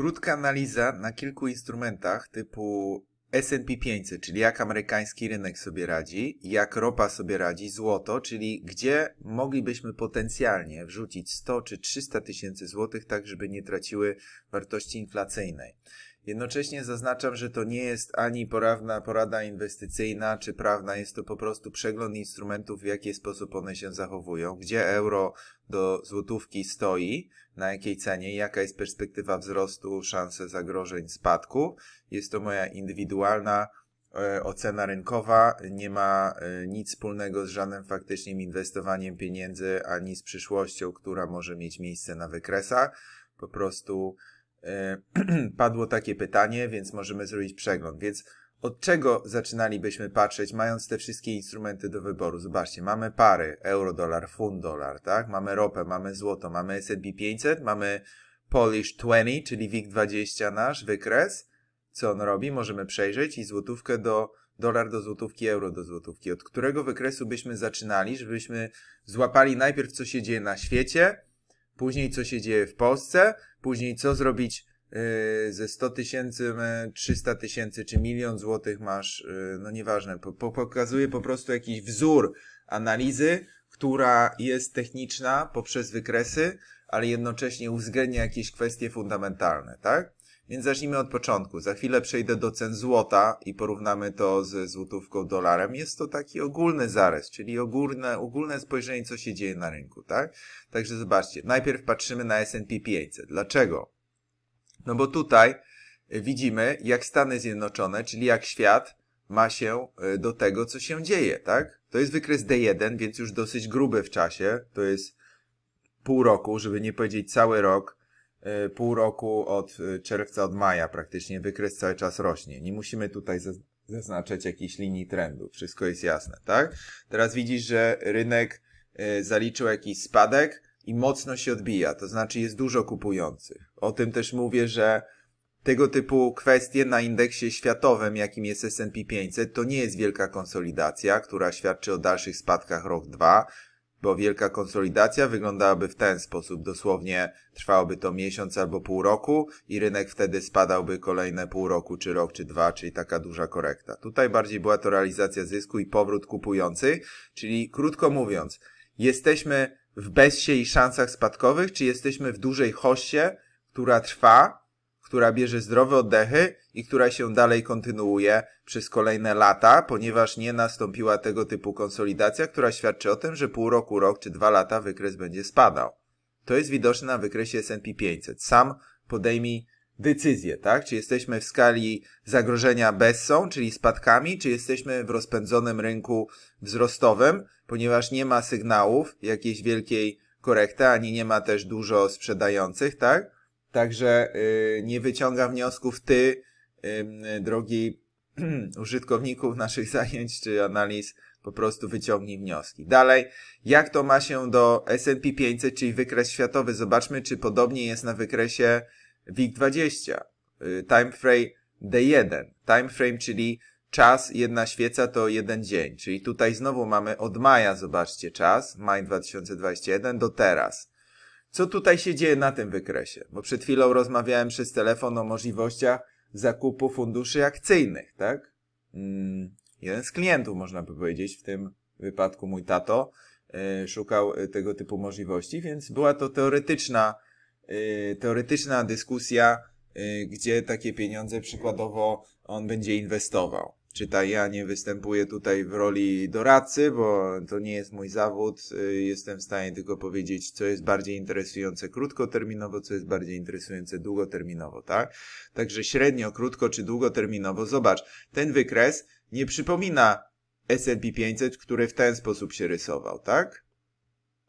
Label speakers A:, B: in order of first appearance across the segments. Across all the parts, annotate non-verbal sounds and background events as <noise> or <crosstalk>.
A: Krótka analiza na kilku instrumentach typu S&P 500, czyli jak amerykański rynek sobie radzi, jak ropa sobie radzi, złoto, czyli gdzie moglibyśmy potencjalnie wrzucić 100 czy 300 tysięcy złotych, tak żeby nie traciły wartości inflacyjnej. Jednocześnie zaznaczam, że to nie jest ani porawna porada inwestycyjna czy prawna, jest to po prostu przegląd instrumentów, w jaki sposób one się zachowują, gdzie euro do złotówki stoi, na jakiej cenie, jaka jest perspektywa wzrostu, szanse zagrożeń, spadku. Jest to moja indywidualna e, ocena rynkowa, nie ma e, nic wspólnego z żadnym faktycznym inwestowaniem pieniędzy ani z przyszłością, która może mieć miejsce na wykresach. Po prostu E, <clears throat> padło takie pytanie, więc możemy zrobić przegląd. Więc od czego zaczynalibyśmy patrzeć, mając te wszystkie instrumenty do wyboru? Zobaczcie, mamy pary, euro, dolar, fund, dolar, tak? Mamy ropę, mamy złoto, mamy S&P 500, mamy Polish 20, czyli WIG20 nasz wykres. Co on robi? Możemy przejrzeć i złotówkę do, dolar do złotówki, euro do złotówki. Od którego wykresu byśmy zaczynali, żebyśmy złapali najpierw, co się dzieje na świecie, później co się dzieje w Polsce, Później co zrobić y, ze 100 tysięcy, 300 tysięcy czy milion złotych masz, y, no nieważne, po, pokazuje po prostu jakiś wzór analizy, która jest techniczna poprzez wykresy, ale jednocześnie uwzględnia jakieś kwestie fundamentalne, tak? Więc zacznijmy od początku. Za chwilę przejdę do cen złota i porównamy to z złotówką dolarem. Jest to taki ogólny zarys, czyli ogólne, ogólne spojrzenie, co się dzieje na rynku, tak? Także zobaczcie, najpierw patrzymy na S&P 500. Dlaczego? No bo tutaj e, widzimy, jak Stany Zjednoczone, czyli jak świat ma się e, do tego, co się dzieje, tak? To jest wykres D1, więc już dosyć gruby w czasie. To jest pół roku, żeby nie powiedzieć cały rok E, pół roku od e, czerwca, od maja praktycznie wykres cały czas rośnie. Nie musimy tutaj zaznaczać jakiejś linii trendu. Wszystko jest jasne, tak? Teraz widzisz, że rynek e, zaliczył jakiś spadek i mocno się odbija, to znaczy jest dużo kupujących. O tym też mówię, że tego typu kwestie na indeksie światowym, jakim jest S&P 500, to nie jest wielka konsolidacja, która świadczy o dalszych spadkach rok dwa bo wielka konsolidacja wyglądałaby w ten sposób. Dosłownie trwałoby to miesiąc albo pół roku i rynek wtedy spadałby kolejne pół roku, czy rok, czy dwa, czyli taka duża korekta. Tutaj bardziej była to realizacja zysku i powrót kupujących, czyli krótko mówiąc, jesteśmy w bezsie i szansach spadkowych, czy jesteśmy w dużej hoście, która trwa, która bierze zdrowe oddechy i która się dalej kontynuuje przez kolejne lata, ponieważ nie nastąpiła tego typu konsolidacja, która świadczy o tym, że pół roku, rok czy dwa lata wykres będzie spadał. To jest widoczne na wykresie S&P 500. Sam podejmij decyzję, tak? Czy jesteśmy w skali zagrożenia bessą, czyli spadkami, czy jesteśmy w rozpędzonym rynku wzrostowym, ponieważ nie ma sygnałów jakiejś wielkiej korekty, ani nie ma też dużo sprzedających, tak? Także yy, nie wyciąga wniosków ty drogi <clears throat> użytkowników naszych <laughs> zajęć czy analiz, po prostu wyciągnij wnioski. Dalej, jak to ma się do S&P 500, czyli wykres światowy? Zobaczmy, czy podobnie jest na wykresie WIG20, y, time frame D1. frame czyli czas, jedna świeca to jeden dzień. Czyli tutaj znowu mamy od maja, zobaczcie, czas, maj 2021 do teraz. Co tutaj się dzieje na tym wykresie? Bo przed chwilą rozmawiałem przez telefon o możliwościach zakupu funduszy akcyjnych, tak? Mm, jeden z klientów, można by powiedzieć, w tym wypadku mój tato, e, szukał e, tego typu możliwości, więc była to teoretyczna, e, teoretyczna dyskusja, gdzie takie pieniądze przykładowo on będzie inwestował. Czytaj, ja nie występuję tutaj w roli doradcy, bo to nie jest mój zawód. Y, jestem w stanie tylko powiedzieć, co jest bardziej interesujące krótkoterminowo, co jest bardziej interesujące długoterminowo, tak? Także średnio, krótko czy długoterminowo. Zobacz, ten wykres nie przypomina S&P 500, który w ten sposób się rysował, tak?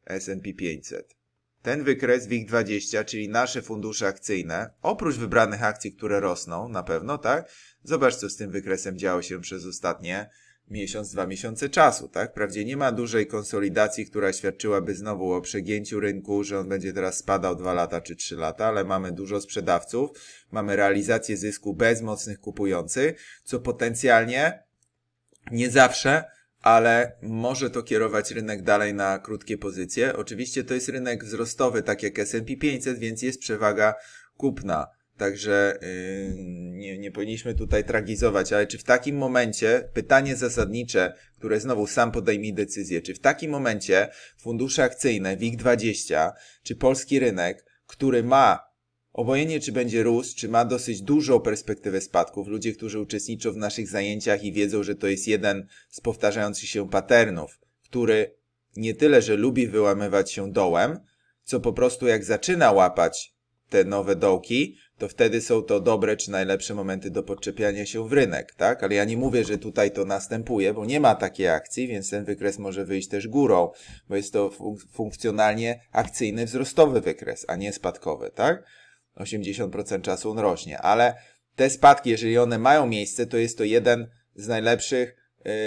A: S&P 500. Ten wykres WIG20, czyli nasze fundusze akcyjne, oprócz wybranych akcji, które rosną, na pewno, tak? Zobacz, co z tym wykresem działo się przez ostatnie miesiąc, dwa miesiące czasu, tak? Prawdzie nie ma dużej konsolidacji, która świadczyłaby znowu o przegięciu rynku, że on będzie teraz spadał dwa lata czy trzy lata, ale mamy dużo sprzedawców, mamy realizację zysku bez mocnych kupujących, co potencjalnie nie zawsze ale może to kierować rynek dalej na krótkie pozycje. Oczywiście to jest rynek wzrostowy, tak jak S&P 500, więc jest przewaga kupna. Także yy, nie, nie powinniśmy tutaj tragizować, ale czy w takim momencie, pytanie zasadnicze, które znowu sam podejmij decyzję, czy w takim momencie fundusze akcyjne WIG20, czy polski rynek, który ma Obojętnie czy będzie rósł, czy ma dosyć dużą perspektywę spadków, ludzie, którzy uczestniczą w naszych zajęciach i wiedzą, że to jest jeden z powtarzających się patternów, który nie tyle, że lubi wyłamywać się dołem, co po prostu jak zaczyna łapać te nowe dołki, to wtedy są to dobre czy najlepsze momenty do podczepiania się w rynek, tak? Ale ja nie mówię, że tutaj to następuje, bo nie ma takiej akcji, więc ten wykres może wyjść też górą, bo jest to funkcjonalnie akcyjny, wzrostowy wykres, a nie spadkowy, tak? 80% czasu on rośnie, ale te spadki, jeżeli one mają miejsce, to jest to jeden z najlepszych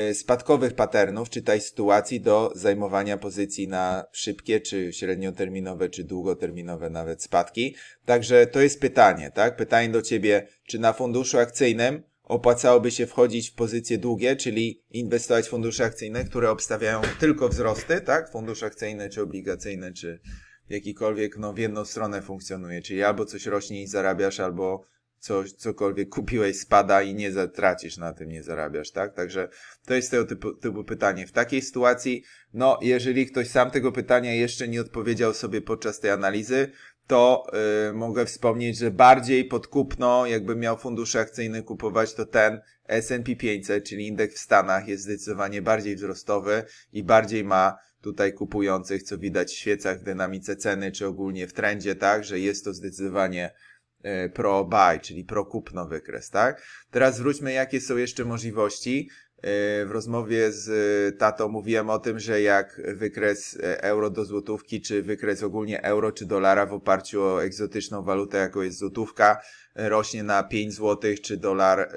A: yy, spadkowych patternów, czytaj sytuacji do zajmowania pozycji na szybkie, czy średnioterminowe, czy długoterminowe nawet spadki. Także to jest pytanie, tak? Pytanie do Ciebie, czy na funduszu akcyjnym opłacałoby się wchodzić w pozycje długie, czyli inwestować w fundusze akcyjne, które obstawiają tylko wzrosty, tak? Fundusze akcyjne, czy obligacyjne, czy jakikolwiek, no w jedną stronę funkcjonuje, czyli albo coś rośnie i zarabiasz, albo coś, cokolwiek kupiłeś spada i nie zatracisz na tym, nie zarabiasz, tak? Także to jest tego typu, typu pytanie. W takiej sytuacji, no jeżeli ktoś sam tego pytania jeszcze nie odpowiedział sobie podczas tej analizy, to yy, mogę wspomnieć, że bardziej pod kupno, jakby miał fundusze akcyjne kupować, to ten S&P 500, czyli indeks w Stanach jest zdecydowanie bardziej wzrostowy i bardziej ma tutaj kupujących, co widać w świecach, w dynamice ceny, czy ogólnie w trendzie, tak, że jest to zdecydowanie e, pro buy, czyli pro kupno wykres, tak? Teraz wróćmy, jakie są jeszcze możliwości. E, w rozmowie z e, tatą mówiłem o tym, że jak wykres euro do złotówki, czy wykres ogólnie euro czy dolara w oparciu o egzotyczną walutę, jaką jest złotówka, rośnie na 5 złotych, czy dolar,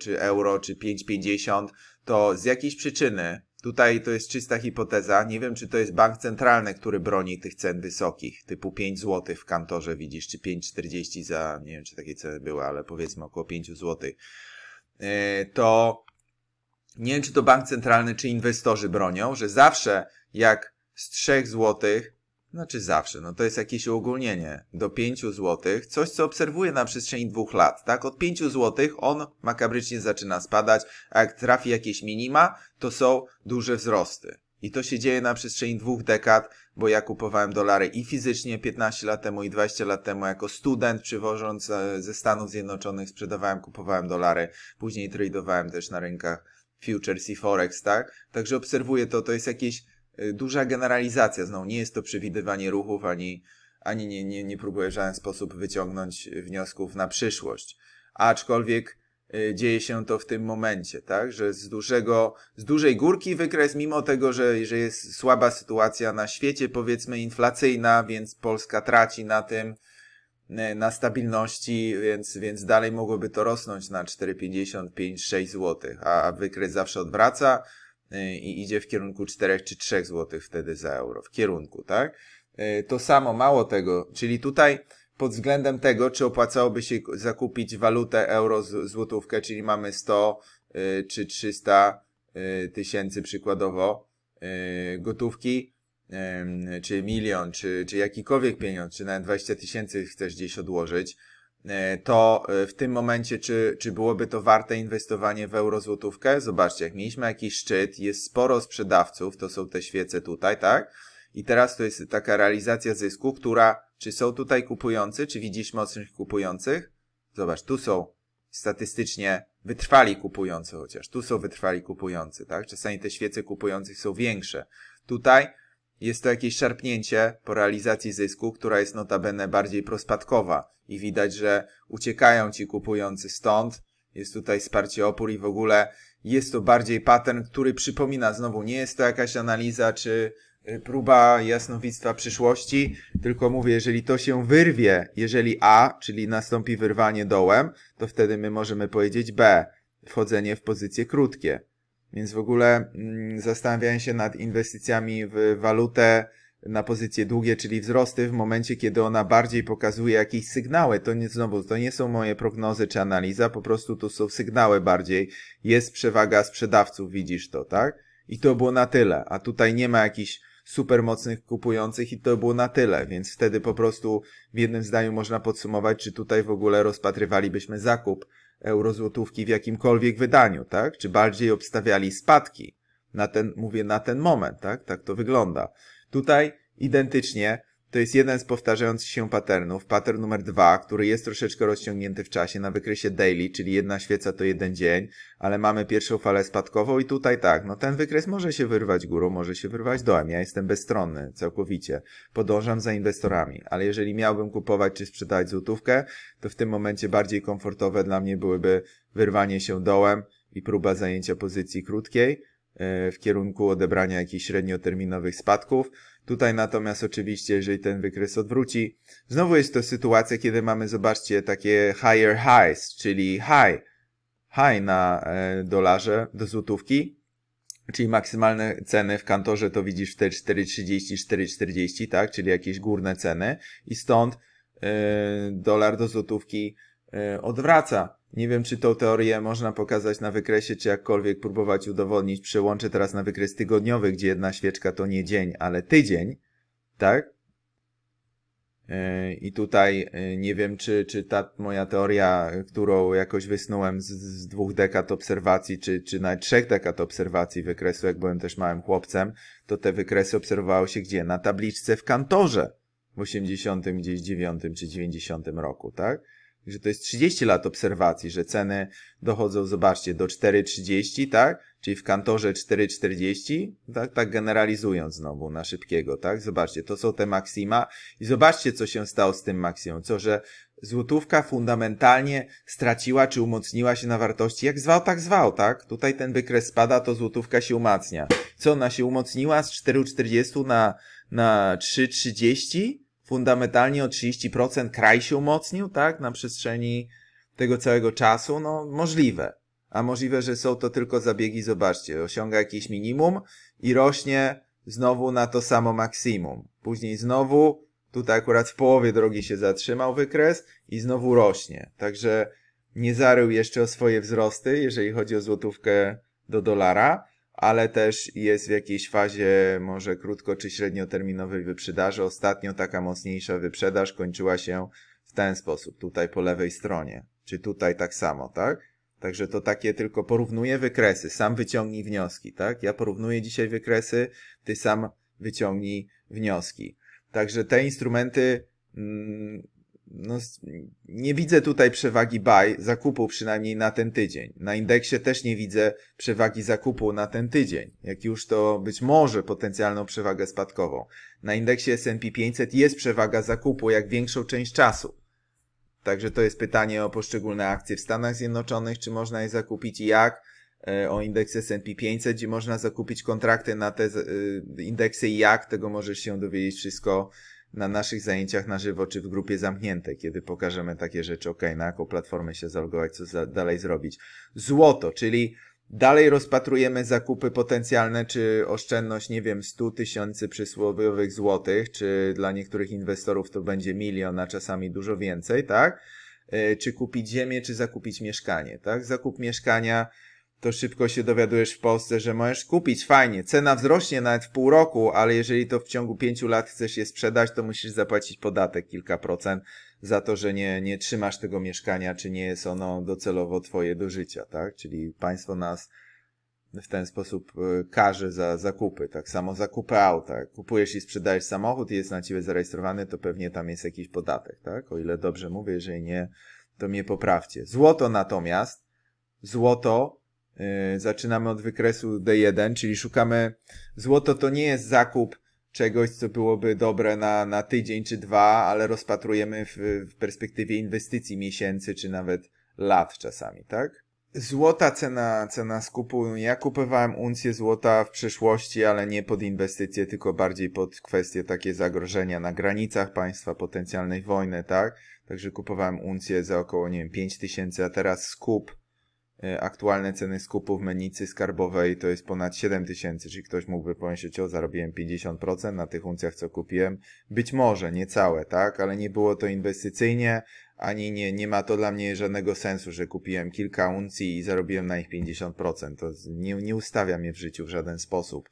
A: czy euro, czy 5,50, to z jakiejś przyczyny Tutaj to jest czysta hipoteza. Nie wiem, czy to jest bank centralny, który broni tych cen wysokich, typu 5 zł w kantorze widzisz, czy 5,40 za, nie wiem, czy takie ceny były, ale powiedzmy około 5 zł. E, to nie wiem, czy to bank centralny, czy inwestorzy bronią, że zawsze jak z 3 złotych znaczy zawsze, no to jest jakieś uogólnienie. Do 5 zł, coś co obserwuję na przestrzeni dwóch lat, tak? Od 5 zł on makabrycznie zaczyna spadać, a jak trafi jakieś minima, to są duże wzrosty. I to się dzieje na przestrzeni dwóch dekad, bo ja kupowałem dolary i fizycznie 15 lat temu i 20 lat temu jako student przywożąc e, ze Stanów Zjednoczonych sprzedawałem, kupowałem dolary, później tradowałem też na rynkach futures i forex, tak? Także obserwuję to, to jest jakieś Y, duża generalizacja. Znowu nie jest to przewidywanie ruchów, ani, ani nie, nie, nie próbuję w żaden sposób wyciągnąć wniosków na przyszłość. Aczkolwiek y, dzieje się to w tym momencie, tak? Że z dużego, z dużej górki wykres, mimo tego, że, że jest słaba sytuacja na świecie, powiedzmy inflacyjna, więc Polska traci na tym, y, na stabilności, więc, więc dalej mogłoby to rosnąć na 4,55-6 zł, a wykres zawsze odwraca. Y, i idzie w kierunku 4 czy 3 zł wtedy za euro, w kierunku, tak? Y, to samo, mało tego, czyli tutaj pod względem tego, czy opłacałoby się zakupić walutę euro złotówkę, czyli mamy 100 y, czy 300 tysięcy przykładowo gotówki, czy milion, czy, czy jakikolwiek pieniądz, czy nawet 20 tysięcy chcesz gdzieś odłożyć, E, to e, w tym momencie, czy, czy byłoby to warte inwestowanie w eurozłotówkę? Zobaczcie, jak mieliśmy jakiś szczyt, jest sporo sprzedawców, to są te świece tutaj, tak? I teraz to jest taka realizacja zysku, która, czy są tutaj kupujący, czy widzisz mocnych kupujących? Zobacz, tu są statystycznie wytrwali kupujący chociaż, tu są wytrwali kupujący, tak? Czasami te świece kupujących są większe. Tutaj jest to jakieś szarpnięcie po realizacji zysku, która jest notabene bardziej prospadkowa i widać, że uciekają ci kupujący stąd. Jest tutaj wsparcie opór i w ogóle jest to bardziej pattern, który przypomina znowu, nie jest to jakaś analiza czy y, próba jasnowictwa przyszłości, tylko mówię, jeżeli to się wyrwie, jeżeli A, czyli nastąpi wyrwanie dołem, to wtedy my możemy powiedzieć B, wchodzenie w pozycje krótkie. Więc w ogóle mm, zastanawiałem się nad inwestycjami w walutę na pozycje długie, czyli wzrosty w momencie, kiedy ona bardziej pokazuje jakieś sygnały. To nie, znowu, to nie są moje prognozy czy analiza, po prostu to są sygnały bardziej. Jest przewaga sprzedawców, widzisz to, tak? I to było na tyle. A tutaj nie ma jakichś super mocnych kupujących i to było na tyle, więc wtedy po prostu w jednym zdaniu można podsumować, czy tutaj w ogóle rozpatrywalibyśmy zakup eurozłotówki w jakimkolwiek wydaniu, tak? Czy bardziej obstawiali spadki. Na ten, mówię, na ten moment, tak? Tak to wygląda. Tutaj identycznie to jest jeden z powtarzających się patternów. Pattern numer dwa, który jest troszeczkę rozciągnięty w czasie na wykresie daily, czyli jedna świeca to jeden dzień, ale mamy pierwszą falę spadkową i tutaj tak, no ten wykres może się wyrwać górą, może się wyrwać dołem. Ja jestem bezstronny całkowicie. Podążam za inwestorami, ale jeżeli miałbym kupować czy sprzedać złotówkę, to w tym momencie bardziej komfortowe dla mnie byłyby wyrwanie się dołem i próba zajęcia pozycji krótkiej e, w kierunku odebrania jakichś średnioterminowych spadków Tutaj natomiast oczywiście, jeżeli ten wykres odwróci, znowu jest to sytuacja, kiedy mamy, zobaczcie, takie higher highs, czyli high, high na e, dolarze do złotówki, czyli maksymalne ceny w kantorze to widzisz te 4,30, 4,40, tak, czyli jakieś górne ceny i stąd yy, dolar do złotówki yy, odwraca. Nie wiem, czy tą teorię można pokazać na wykresie, czy jakkolwiek próbować udowodnić. Przełączę teraz na wykres tygodniowy, gdzie jedna świeczka to nie dzień, ale tydzień, tak? E, I tutaj e, nie wiem, czy, czy ta moja teoria, którą jakoś wysnułem z, z dwóch dekad obserwacji, czy, czy nawet trzech dekad obserwacji wykresu, jak byłem też małym chłopcem, to te wykresy obserwowały się gdzie? Na tabliczce w kantorze w osiemdziesiątym, gdzieś dziewiątym czy 90 roku, tak? że to jest 30 lat obserwacji, że ceny dochodzą, zobaczcie, do 4,30, tak? Czyli w kantorze 4,40, tak, tak generalizując znowu na szybkiego, tak? Zobaczcie, to są te maksima i zobaczcie, co się stało z tym maksimum. Co, że złotówka fundamentalnie straciła czy umocniła się na wartości, jak zwał, tak zwał, tak? Tutaj ten wykres spada, to złotówka się umacnia. Co, ona się umocniła z 4,40 na, na 3,30? fundamentalnie o 30% kraj się umocnił, tak, na przestrzeni tego całego czasu, no możliwe. A możliwe, że są to tylko zabiegi, zobaczcie, osiąga jakieś minimum i rośnie znowu na to samo maksimum. Później znowu, tutaj akurat w połowie drogi się zatrzymał wykres i znowu rośnie. Także nie zarył jeszcze o swoje wzrosty, jeżeli chodzi o złotówkę do dolara ale też jest w jakiejś fazie może krótko czy średnioterminowej wyprzedaży. Ostatnio taka mocniejsza wyprzedaż kończyła się w ten sposób, tutaj po lewej stronie, czy tutaj tak samo, tak? Także to takie tylko porównuję wykresy, sam wyciągnij wnioski, tak? Ja porównuję dzisiaj wykresy, ty sam wyciągnij wnioski. Także te instrumenty mm, no, nie widzę tutaj przewagi buy, zakupu przynajmniej na ten tydzień. Na indeksie też nie widzę przewagi zakupu na ten tydzień, jak już to być może potencjalną przewagę spadkową. Na indeksie S&P 500 jest przewaga zakupu jak większą część czasu. Także to jest pytanie o poszczególne akcje w Stanach Zjednoczonych, czy można je zakupić i jak. E, o indeks S&P 500, gdzie można zakupić kontrakty na te y, indeksy i jak, tego możesz się dowiedzieć wszystko na naszych zajęciach na żywo czy w grupie zamkniętej, kiedy pokażemy takie rzeczy, ok, na jaką platformę się zalogować, co za, dalej zrobić. Złoto, czyli dalej rozpatrujemy zakupy potencjalne, czy oszczędność, nie wiem, 100 tysięcy przysłowiowych złotych, czy dla niektórych inwestorów to będzie milion, a czasami dużo więcej, tak? E, czy kupić ziemię, czy zakupić mieszkanie, tak? Zakup mieszkania, to szybko się dowiadujesz w Polsce, że możesz kupić. Fajnie, cena wzrośnie nawet w pół roku, ale jeżeli to w ciągu pięciu lat chcesz je sprzedać, to musisz zapłacić podatek kilka procent za to, że nie, nie trzymasz tego mieszkania, czy nie jest ono docelowo twoje do życia, tak? Czyli państwo nas w ten sposób e, karze za zakupy, tak samo zakupy auta. Kupujesz i sprzedajesz samochód i jest na ciebie zarejestrowany, to pewnie tam jest jakiś podatek, tak? O ile dobrze mówię, jeżeli nie, to mnie poprawcie. Złoto natomiast, złoto E, zaczynamy od wykresu D1, czyli szukamy. Złoto to nie jest zakup czegoś, co byłoby dobre na, na tydzień czy dwa, ale rozpatrujemy w, w perspektywie inwestycji miesięcy czy nawet lat czasami, tak? Złota cena, cena skupu. Ja kupowałem uncję złota w przeszłości, ale nie pod inwestycje, tylko bardziej pod kwestie takie zagrożenia na granicach państwa, potencjalnej wojny, tak? Także kupowałem uncję za około, nie wiem, 5 tysięcy, a teraz skup E, aktualne ceny skupów menicy skarbowej to jest ponad 7 tysięcy, czyli ktoś mógłby pomyśleć, o zarobiłem 50% na tych uncjach, co kupiłem. Być może, nie całe, tak? Ale nie było to inwestycyjnie, ani nie, nie ma to dla mnie żadnego sensu, że kupiłem kilka uncji i zarobiłem na nich 50%. To nie, nie ustawia mnie w życiu w żaden sposób.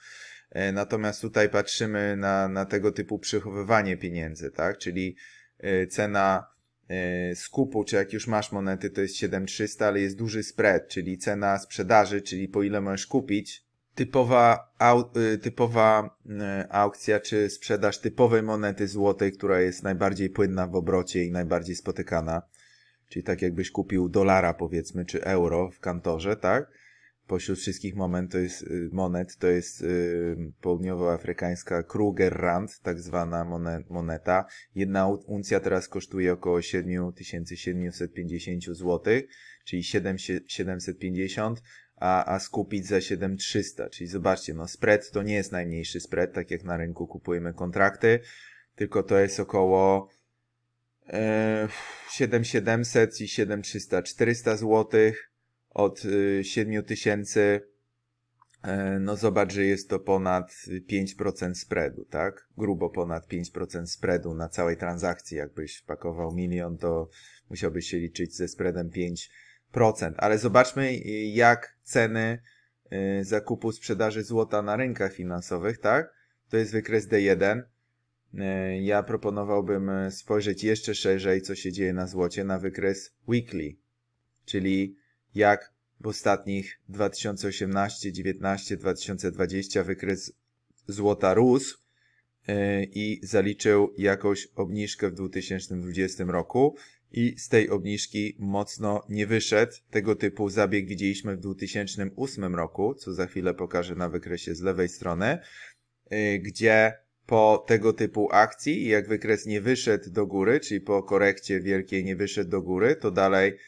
A: E, natomiast tutaj patrzymy na, na tego typu przechowywanie pieniędzy, tak? Czyli e, cena E, skupu, czy jak już masz monety, to jest 7300, ale jest duży spread, czyli cena sprzedaży, czyli po ile możesz kupić. Typowa, au, e, typowa e, aukcja czy sprzedaż typowej monety złotej, która jest najbardziej płynna w obrocie i najbardziej spotykana. Czyli tak jakbyś kupił dolara powiedzmy, czy euro w kantorze, tak? pośród wszystkich moment to jest, y, monet to jest y, południowoafrykańska Rand, tak zwana moneta. Jedna uncja teraz kosztuje około 7750 zł, czyli 7, 750, a, a skupić za 7300. Czyli zobaczcie, no spread to nie jest najmniejszy spread, tak jak na rynku kupujemy kontrakty, tylko to jest około 7700 e, i 7300, 400 zł od 7 y, tysięcy, e, no zobacz, że jest to ponad 5% spreadu, tak? Grubo ponad 5% spreadu na całej transakcji. Jakbyś wpakował milion, to musiałbyś się liczyć ze spreadem 5%. Ale zobaczmy, y, jak ceny y, zakupu, sprzedaży złota na rynkach finansowych, tak? To jest wykres D1. E, ja proponowałbym e, spojrzeć jeszcze szerzej, co się dzieje na złocie, na wykres weekly, czyli jak w ostatnich 2018, 19, 2020 wykres złota rósł y, i zaliczył jakąś obniżkę w 2020 roku i z tej obniżki mocno nie wyszedł. Tego typu zabieg widzieliśmy w 2008 roku, co za chwilę pokażę na wykresie z lewej strony, y, gdzie po tego typu akcji, jak wykres nie wyszedł do góry, czyli po korekcie wielkiej nie wyszedł do góry, to dalej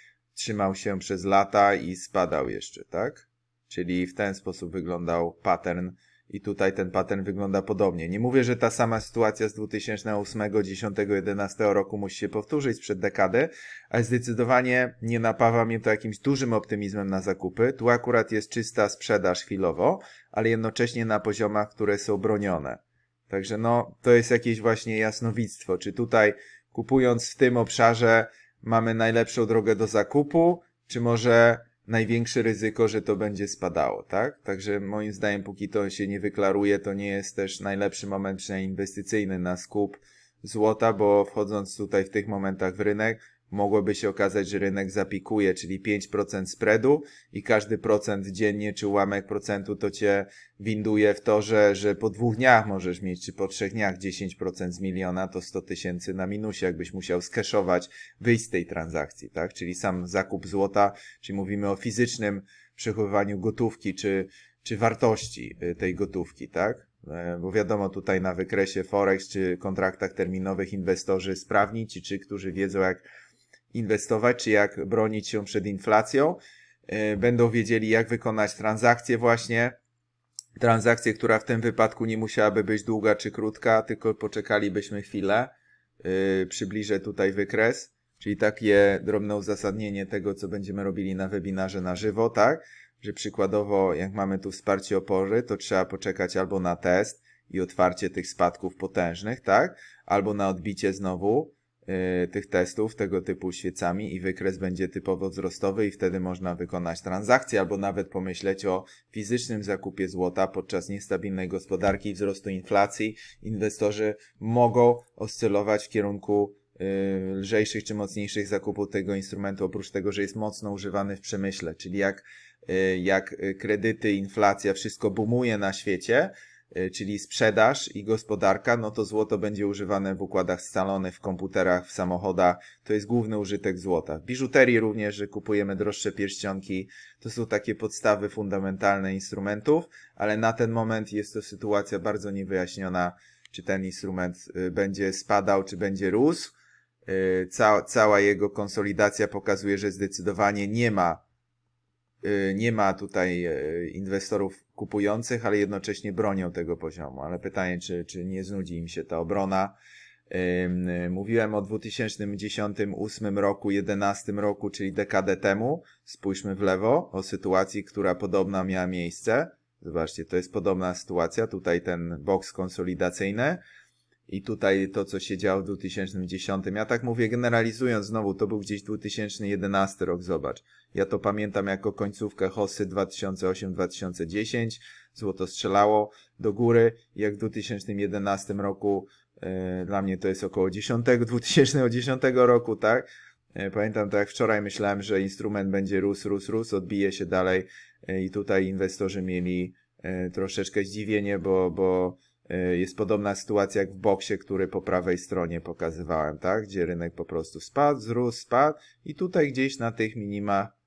A: trzymał się przez lata i spadał jeszcze, tak? Czyli w ten sposób wyglądał pattern i tutaj ten pattern wygląda podobnie. Nie mówię, że ta sama sytuacja z 2008, 10, 11 roku musi się powtórzyć sprzed dekady, ale zdecydowanie nie napawa mnie to jakimś dużym optymizmem na zakupy. Tu akurat jest czysta sprzedaż chwilowo, ale jednocześnie na poziomach, które są bronione. Także no, to jest jakieś właśnie jasnowictwo. Czy tutaj kupując w tym obszarze mamy najlepszą drogę do zakupu, czy może największe ryzyko, że to będzie spadało, tak? Także moim zdaniem, póki to się nie wyklaruje, to nie jest też najlepszy moment, przynajmniej inwestycyjny na skup złota, bo wchodząc tutaj w tych momentach w rynek, mogłoby się okazać, że rynek zapikuje, czyli 5% spreadu i każdy procent dziennie czy ułamek procentu to cię winduje w to, że, że po dwóch dniach możesz mieć, czy po trzech dniach 10% z miliona to 100 tysięcy na minusie, jakbyś musiał skeszować, wyjść z tej transakcji, tak? Czyli sam zakup złota, czyli mówimy o fizycznym przechowywaniu gotówki, czy, czy wartości y, tej gotówki, tak? E, bo wiadomo tutaj na wykresie Forex czy kontraktach terminowych inwestorzy sprawni, ci czy którzy wiedzą jak inwestować, czy jak bronić się przed inflacją. E, będą wiedzieli, jak wykonać transakcję właśnie. Transakcję, która w tym wypadku nie musiałaby być długa czy krótka, tylko poczekalibyśmy chwilę. E, przybliżę tutaj wykres, czyli takie drobne uzasadnienie tego, co będziemy robili na webinarze na żywo, tak? Że przykładowo, jak mamy tu wsparcie opory, to trzeba poczekać albo na test i otwarcie tych spadków potężnych, tak? Albo na odbicie znowu Y, tych testów tego typu świecami i wykres będzie typowo wzrostowy i wtedy można wykonać transakcję albo nawet pomyśleć o fizycznym zakupie złota podczas niestabilnej gospodarki i wzrostu inflacji. Inwestorzy mogą oscylować w kierunku y, lżejszych czy mocniejszych zakupów tego instrumentu, oprócz tego, że jest mocno używany w przemyśle, czyli jak, y, jak kredyty, inflacja, wszystko bumuje na świecie, Y, czyli sprzedaż i gospodarka, no to złoto będzie używane w układach scalonych, w komputerach, w samochodach. To jest główny użytek złota. W biżuterii również, że kupujemy droższe pierścionki. To są takie podstawy fundamentalne instrumentów, ale na ten moment jest to sytuacja bardzo niewyjaśniona, czy ten instrument y, będzie spadał, czy będzie rósł. Y, ca cała jego konsolidacja pokazuje, że zdecydowanie nie ma Y, nie ma tutaj y, inwestorów kupujących, ale jednocześnie bronią tego poziomu. Ale pytanie, czy, czy nie znudzi im się ta obrona? Y, mówiłem o 2018 2008 roku, 2011 roku, czyli dekadę temu. Spójrzmy w lewo o sytuacji, która podobna miała miejsce. Zobaczcie, to jest podobna sytuacja. Tutaj ten boks konsolidacyjny i tutaj to, co się działo w 2010. Ja tak mówię generalizując znowu, to był gdzieś 2011 rok, zobacz. Ja to pamiętam jako końcówkę Hossy 2008-2010. Złoto strzelało do góry. Jak w 2011 roku, e, dla mnie to jest około 10, 2010 roku, tak? E, pamiętam jak wczoraj myślałem, że instrument będzie rósł, rósł, rósł, odbije się dalej e, i tutaj inwestorzy mieli e, troszeczkę zdziwienie, bo, bo e, jest podobna sytuacja jak w boksie, który po prawej stronie pokazywałem, tak? Gdzie rynek po prostu spadł, wzrósł, spadł i tutaj gdzieś na tych minimach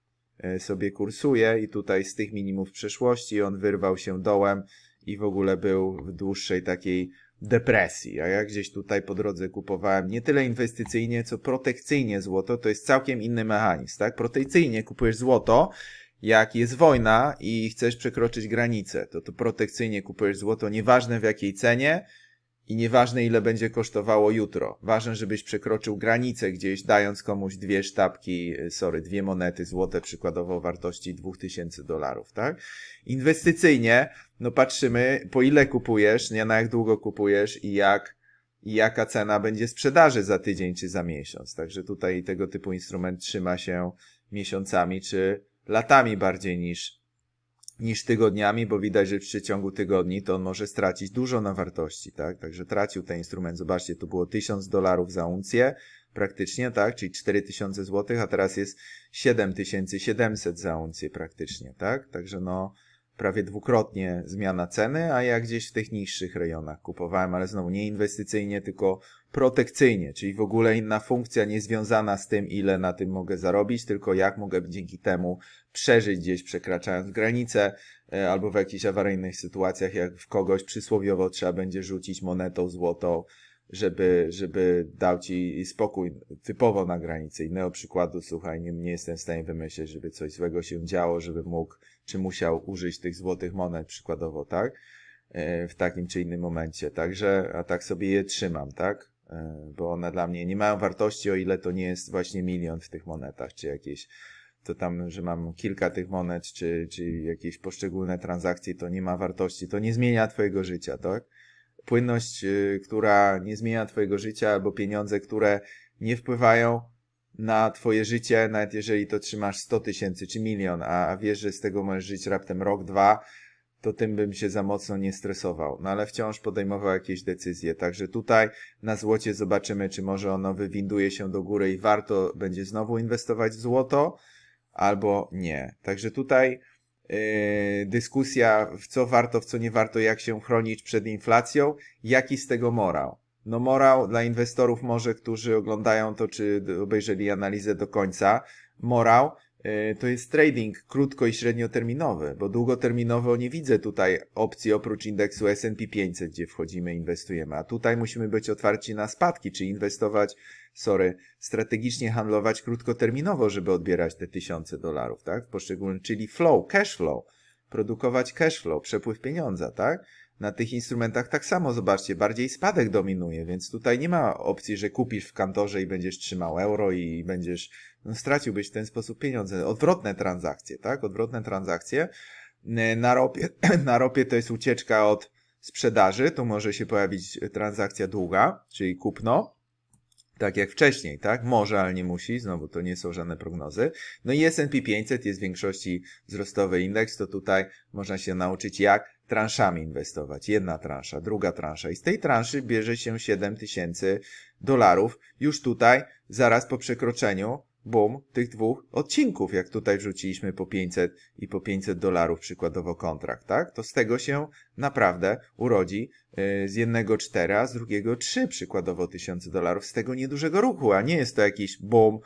A: E, sobie kursuje i tutaj z tych minimów przeszłości on wyrwał się dołem i w ogóle był w dłuższej takiej depresji. A ja gdzieś tutaj po drodze kupowałem nie tyle inwestycyjnie, co protekcyjnie złoto. To jest całkiem inny mechanizm, tak? Protekcyjnie kupujesz złoto, jak jest wojna i chcesz przekroczyć granicę, to, to protekcyjnie kupujesz złoto, nieważne w jakiej cenie, i nieważne ile będzie kosztowało jutro. Ważne, żebyś przekroczył granicę gdzieś, dając komuś dwie sztabki, y, sorry, dwie monety złote przykładowo wartości wartości 2000 dolarów, tak? Inwestycyjnie, no patrzymy po ile kupujesz, nie na jak długo kupujesz i jak, i jaka cena będzie sprzedaży za tydzień czy za miesiąc. Także tutaj tego typu instrument trzyma się miesiącami czy latami bardziej niż niż tygodniami, bo widać, że w przeciągu tygodni to on może stracić dużo na wartości, tak? Także tracił ten instrument. Zobaczcie, tu było 1000 dolarów za uncję praktycznie, tak? Czyli 4000 zł, a teraz jest 7700 za uncję praktycznie, tak? Także no, prawie dwukrotnie zmiana ceny, a ja gdzieś w tych niższych rejonach kupowałem, ale znowu nie inwestycyjnie, tylko protekcyjnie, czyli w ogóle inna funkcja niezwiązana z tym, ile na tym mogę zarobić, tylko jak mogę dzięki temu przeżyć gdzieś przekraczając granice e, albo w jakichś awaryjnych sytuacjach, jak w kogoś przysłowiowo trzeba będzie rzucić monetą złotą, żeby, żeby dał ci spokój typowo na granicy. Innego przykładu, słuchaj, nie, nie jestem w stanie wymyślić, żeby coś złego się działo, żeby mógł czy musiał użyć tych złotych monet przykładowo, tak? E, w takim czy innym momencie. Także, a tak sobie je trzymam, tak? E, bo one dla mnie nie mają wartości, o ile to nie jest właśnie milion w tych monetach, czy jakieś to tam, że mam kilka tych monet, czy, czy jakieś poszczególne transakcje, to nie ma wartości, to nie zmienia Twojego życia, tak? Płynność, y, która nie zmienia Twojego życia, albo pieniądze, które nie wpływają na twoje życie, nawet jeżeli to trzymasz 100 tysięcy czy milion, a wiesz, że z tego możesz żyć raptem rok, dwa, to tym bym się za mocno nie stresował. No ale wciąż podejmował jakieś decyzje. Także tutaj na złocie zobaczymy, czy może ono wywinduje się do góry i warto będzie znowu inwestować w złoto, albo nie. Także tutaj yy, dyskusja w co warto, w co nie warto, jak się chronić przed inflacją, jaki z tego morał. No morał dla inwestorów może, którzy oglądają to, czy obejrzeli analizę do końca, morał y, to jest trading krótko i średnioterminowy, bo długoterminowo nie widzę tutaj opcji oprócz indeksu S&P 500, gdzie wchodzimy, inwestujemy, a tutaj musimy być otwarci na spadki, czy inwestować, sorry, strategicznie handlować krótkoterminowo, żeby odbierać te tysiące dolarów, tak, w poszczególnych, czyli flow, cash flow, produkować cashflow, przepływ pieniądza, tak? Na tych instrumentach tak samo, zobaczcie, bardziej spadek dominuje, więc tutaj nie ma opcji, że kupisz w kantorze i będziesz trzymał euro i będziesz, no, straciłbyś w ten sposób pieniądze. Odwrotne transakcje, tak? Odwrotne transakcje. Yy, na ropie, <clears throat> na ropie to jest ucieczka od sprzedaży, tu może się pojawić transakcja długa, czyli kupno, tak jak wcześniej, tak? Może, ale nie musi, znowu to nie są żadne prognozy. No i S&P 500 jest w większości wzrostowy indeks, to tutaj można się nauczyć jak transzami inwestować. Jedna transza, druga transza i z tej transzy bierze się 7 tysięcy dolarów. Już tutaj, zaraz po przekroczeniu boom, tych dwóch odcinków, jak tutaj wrzuciliśmy po 500 i po 500 dolarów przykładowo kontrakt, tak? To z tego się naprawdę urodzi y, z jednego 4, a z drugiego 3 przykładowo tysiące dolarów z tego niedużego ruchu, a nie jest to jakiś boom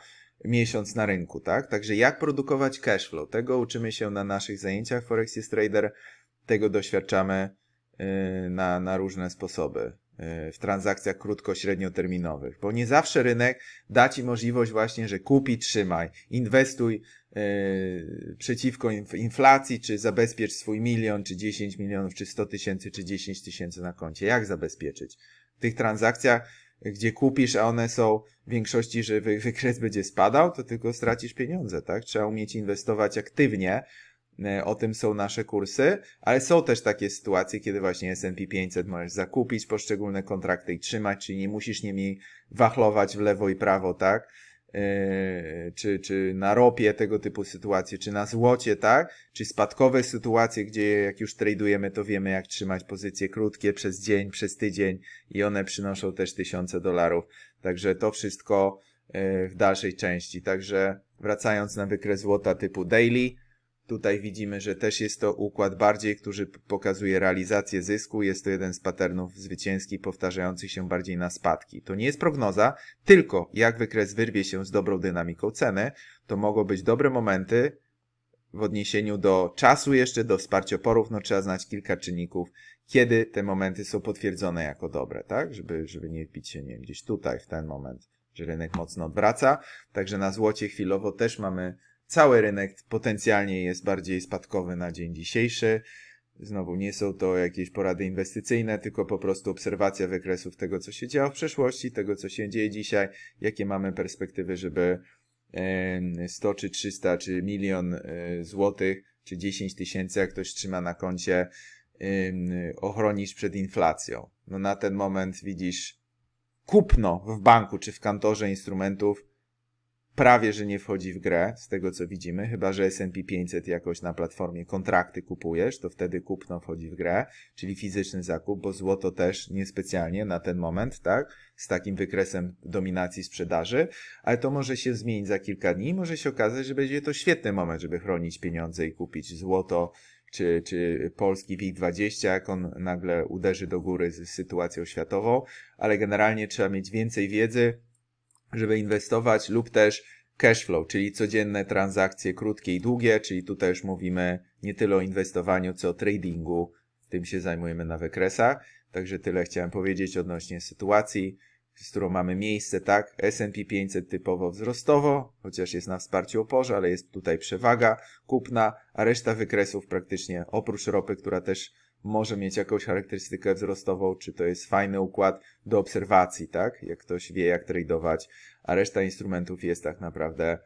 A: miesiąc na rynku, tak? Także jak produkować cashflow? Tego uczymy się na naszych zajęciach Forex jest Trader, tego doświadczamy y, na, na różne sposoby w transakcjach krótko-średnioterminowych, bo nie zawsze rynek da ci możliwość właśnie, że kupi, trzymaj, inwestuj e, przeciwko inflacji, czy zabezpiecz swój milion, czy 10 milionów, czy 100 tysięcy, czy 10 tysięcy na koncie. Jak zabezpieczyć? W tych transakcjach, gdzie kupisz, a one są w większości, że wykres będzie spadał, to tylko stracisz pieniądze, tak? Trzeba umieć inwestować aktywnie, E, o tym są nasze kursy, ale są też takie sytuacje, kiedy właśnie S&P 500 możesz zakupić poszczególne kontrakty i trzymać, czyli nie musisz nimi wachlować w lewo i prawo, tak? E, czy, czy na ropie tego typu sytuacje, czy na złocie, tak? Czy spadkowe sytuacje, gdzie jak już tradujemy, to wiemy jak trzymać pozycje krótkie przez dzień, przez tydzień i one przynoszą też tysiące dolarów. Także to wszystko e, w dalszej części. Także wracając na wykres złota typu daily, Tutaj widzimy, że też jest to układ bardziej, który pokazuje realizację zysku. Jest to jeden z patternów zwycięskich powtarzających się bardziej na spadki. To nie jest prognoza, tylko jak wykres wyrwie się z dobrą dynamiką ceny, to mogą być dobre momenty w odniesieniu do czasu jeszcze, do wsparcioporów. No trzeba znać kilka czynników, kiedy te momenty są potwierdzone jako dobre, tak? Żeby, żeby nie wbić się, nie wiem, gdzieś tutaj w ten moment, że rynek mocno odwraca. Także na złocie chwilowo też mamy cały rynek potencjalnie jest bardziej spadkowy na dzień dzisiejszy. Znowu nie są to jakieś porady inwestycyjne, tylko po prostu obserwacja wykresów tego, co się działo w przeszłości, tego, co się dzieje dzisiaj, jakie mamy perspektywy, żeby 100 czy 300 czy milion e, złotych czy 10 tysięcy, jak ktoś trzyma na koncie, ochronić przed inflacją. No na ten moment widzisz kupno w banku czy w kantorze instrumentów prawie, że nie wchodzi w grę, z tego co widzimy, chyba że S&P 500 jakoś na platformie kontrakty kupujesz, to wtedy kupno wchodzi w grę, czyli fizyczny zakup, bo złoto też niespecjalnie na ten moment, tak, z takim wykresem dominacji sprzedaży, ale to może się zmienić za kilka dni, może się okazać, że będzie to świetny moment, żeby chronić pieniądze i kupić złoto, czy, czy polski WIG20, jak on nagle uderzy do góry z sytuacją światową, ale generalnie trzeba mieć więcej wiedzy, żeby inwestować lub też cashflow, czyli codzienne transakcje krótkie i długie, czyli tu też mówimy nie tyle o inwestowaniu, co o tradingu. Tym się zajmujemy na wykresach. Także tyle chciałem powiedzieć odnośnie sytuacji, z którą mamy miejsce, tak? S&P 500 typowo wzrostowo, chociaż jest na wsparciu oporze, ale jest tutaj przewaga kupna, a reszta wykresów praktycznie oprócz ropy, która też może mieć jakąś charakterystykę wzrostową, czy to jest fajny układ do obserwacji, tak? Jak ktoś wie, jak tradować, a reszta instrumentów jest tak naprawdę,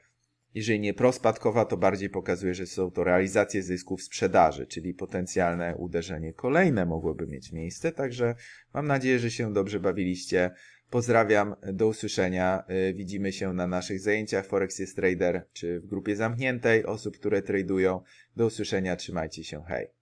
A: jeżeli nie prospadkowa, to bardziej pokazuje, że są to realizacje zysków sprzedaży, czyli potencjalne uderzenie kolejne mogłoby mieć miejsce. Także mam nadzieję, że się dobrze bawiliście. Pozdrawiam, do usłyszenia. Y, widzimy się na naszych zajęciach Forex jest Trader, czy w grupie zamkniętej osób, które tradują. Do usłyszenia, trzymajcie się, hej.